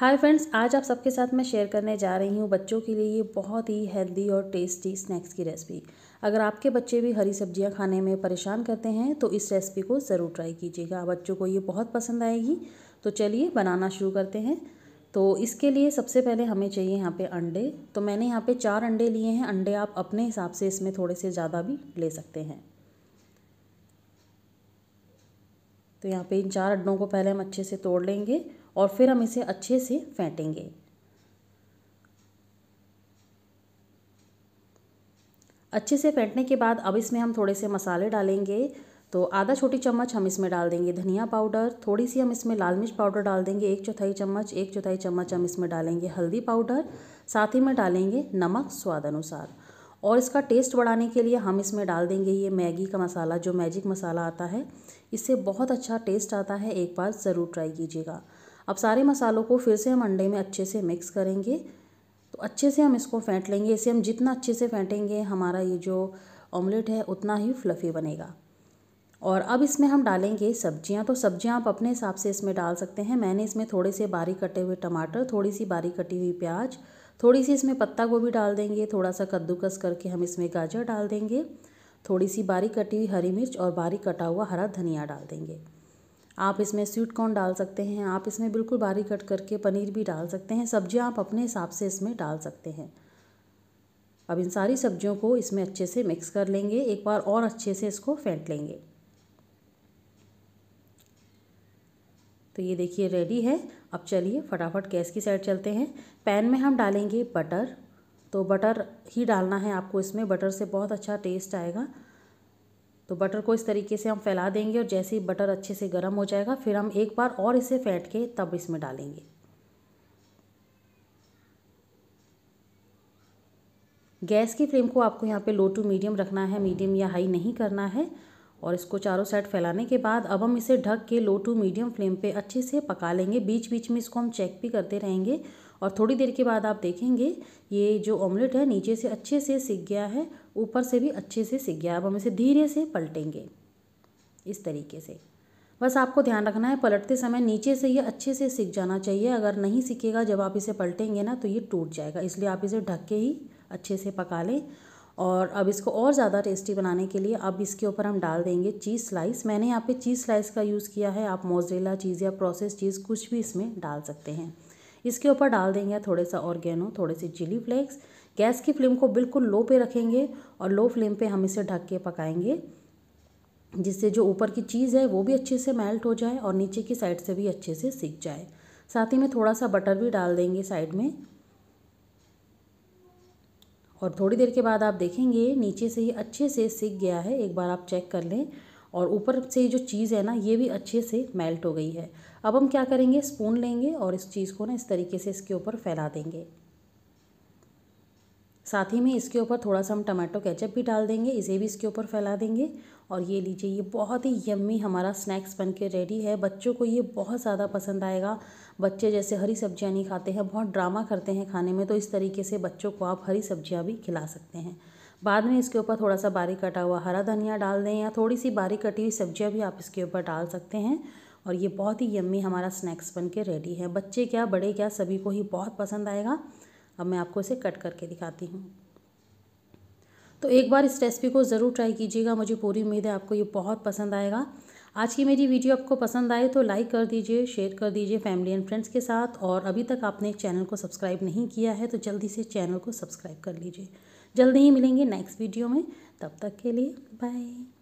hi friends आज आप सबके साथ मैं शेयर करने जा रही हूँ बच्चों के लिए ये बहुत ही हेल्दी और टेस्टी स्नैक्स की रेसिपी अगर आपके बच्चे भी हरी सब्जियाँ खाने में परेशान करते हैं तो इस रेसिपी को ज़रूर ट्राई कीजिएगा बच्चों को ये बहुत पसंद आएगी तो चलिए बनाना शुरू करते हैं तो इसके लिए सबसे पहले हमें चाहिए यहाँ पर अंडे तो मैंने यहाँ पर चार अंडे लिए हैं अंडे आप अपने हिसाब से इसमें थोड़े से ज़्यादा भी ले सकते हैं तो यहाँ पर इन चार अंडों को पहले हम अच्छे से तोड़ लेंगे और फिर हम इसे अच्छे से फेंटेंगे अच्छे से फेंटने के बाद अब इसमें हम थोड़े से मसाले डालेंगे तो आधा छोटी चम्मच हम इसमें डाल देंगे धनिया पाउडर थोड़ी सी हम इसमें लाल मिर्च पाउडर डाल देंगे एक चौथाई चम्मच एक चौथाई चम्मच हम इसमें डालेंगे हल्दी पाउडर साथ ही में डालेंगे नमक स्वाद अनुसार और इसका टेस्ट बढ़ाने के लिए हम इसमें डाल देंगे ये मैगी का मसाला जो मैजिक मसाला आता है इससे बहुत अच्छा टेस्ट आता है एक बार ज़रूर ट्राई कीजिएगा अब सारे मसालों को फिर से हम अंडे में अच्छे से मिक्स करेंगे तो अच्छे से हम इसको फेंट लेंगे इसे हम जितना अच्छे से फेंटेंगे हमारा ये जो ऑमलेट है उतना ही फ्लफ़ी बनेगा और अब इसमें हम डालेंगे सब्जियां तो सब्जियां आप अपने हिसाब से इसमें डाल सकते हैं मैंने इसमें थोड़े से बारीक कटे हुए टमाटर थोड़ी सी बारीक कटी हुई प्याज थोड़ी सी इसमें पत्ता गोभी डाल देंगे थोड़ा सा कद्दूकस करके हम इसमें गाजर डाल देंगे थोड़ी सी बारीक कटी हुई हरी मिर्च और बारीक कटा हुआ हरा धनिया डाल देंगे आप इसमें स्वीट कॉर्न डाल सकते हैं आप इसमें बिल्कुल बारीक कट करके पनीर भी डाल सकते हैं सब्जियां आप अपने हिसाब से इसमें डाल सकते हैं अब इन सारी सब्जियों को इसमें अच्छे से मिक्स कर लेंगे एक बार और अच्छे से इसको फेंट लेंगे तो ये देखिए रेडी है अब चलिए फटाफट गैस की साइड चलते हैं पैन में हम डालेंगे बटर तो बटर ही डालना है आपको इसमें बटर से बहुत अच्छा टेस्ट आएगा तो बटर को इस तरीके से हम फैला देंगे और जैसे ही बटर अच्छे से गर्म हो जाएगा फिर हम एक बार और इसे फेंट के तब इसमें डालेंगे गैस की फ्लेम को आपको यहाँ पे लो टू मीडियम रखना है मीडियम या हाई नहीं करना है और इसको चारों साइड फैलाने के बाद अब हम इसे ढक के लो टू मीडियम फ्लेम पे अच्छे से पका लेंगे बीच बीच में इसको हम चेक भी करते रहेंगे और थोड़ी देर के बाद आप देखेंगे ये जो ऑमलेट है नीचे से अच्छे से सिक गया है ऊपर से भी अच्छे से सिक गया अब हम इसे धीरे से पलटेंगे इस तरीके से बस आपको ध्यान रखना है पलटते समय नीचे से ये अच्छे से सिक जाना चाहिए अगर नहीं सीखेगा जब आप इसे पलटेंगे ना तो ये टूट जाएगा इसलिए आप इसे ढक के ही अच्छे से पका लें और अब इसको और ज़्यादा टेस्टी बनाने के लिए अब इसके ऊपर हम डाल देंगे चीज़ स्लाइस मैंने यहाँ पे चीज़ स्लाइस का यूज़ किया है आप मोजरेला चीज़ या प्रोसेस चीज़ कुछ भी इसमें डाल सकते हैं इसके ऊपर डाल देंगे थोड़े सा ऑर्गेनो थोड़े से चिली फ्लेक्स गैस की फ्लेम को बिल्कुल लो पे रखेंगे और लो फ्लेम पे हम इसे ढक के पकाएंगे जिससे जो ऊपर की चीज़ है वो भी अच्छे से मेल्ट हो जाए और नीचे की साइड से भी अच्छे से सीख जाए साथ ही में थोड़ा सा बटर भी डाल देंगे साइड में और थोड़ी देर के बाद आप देखेंगे नीचे से ही अच्छे से सीख गया है एक बार आप चेक कर लें और ऊपर से जो चीज़ है ना ये भी अच्छे से मेल्ट हो गई है अब हम क्या करेंगे स्पून लेंगे और इस चीज़ को ना इस तरीके से इसके ऊपर फैला देंगे साथ ही में इसके ऊपर थोड़ा सा हम टमाटो केचप भी डाल देंगे इसे भी इसके ऊपर फैला देंगे और ये लीजिए ये बहुत ही यम्मी हमारा स्नैक्स बन के रेडी है बच्चों को ये बहुत ज़्यादा पसंद आएगा बच्चे जैसे हरी सब्जियाँ नहीं खाते हैं बहुत ड्रामा करते हैं खाने में तो इस तरीके से बच्चों को आप हरी सब्जियाँ भी खिला सकते हैं बाद में इसके ऊपर थोड़ा सा बारीक कटा हुआ हरा धनिया डाल दें या थोड़ी सी बारीक कटी हुई सब्जियाँ भी आप इसके ऊपर डाल सकते हैं और ये बहुत ही यम्मी हमारा स्नैक्स बन के रेडी है बच्चे क्या बड़े क्या सभी को ही बहुत पसंद आएगा अब मैं आपको इसे कट करके दिखाती हूँ तो एक बार इस रेसिपी को ज़रूर ट्राई कीजिएगा मुझे पूरी उम्मीद है आपको ये बहुत पसंद आएगा आज की मेरी वीडियो आपको पसंद आए तो लाइक कर दीजिए शेयर कर दीजिए फैमिली एंड फ्रेंड्स के साथ और अभी तक आपने चैनल को सब्सक्राइब नहीं किया है तो जल्दी से चैनल को सब्सक्राइब कर लीजिए जल्दी ही मिलेंगे नेक्स्ट वीडियो में तब तक के लिए बाय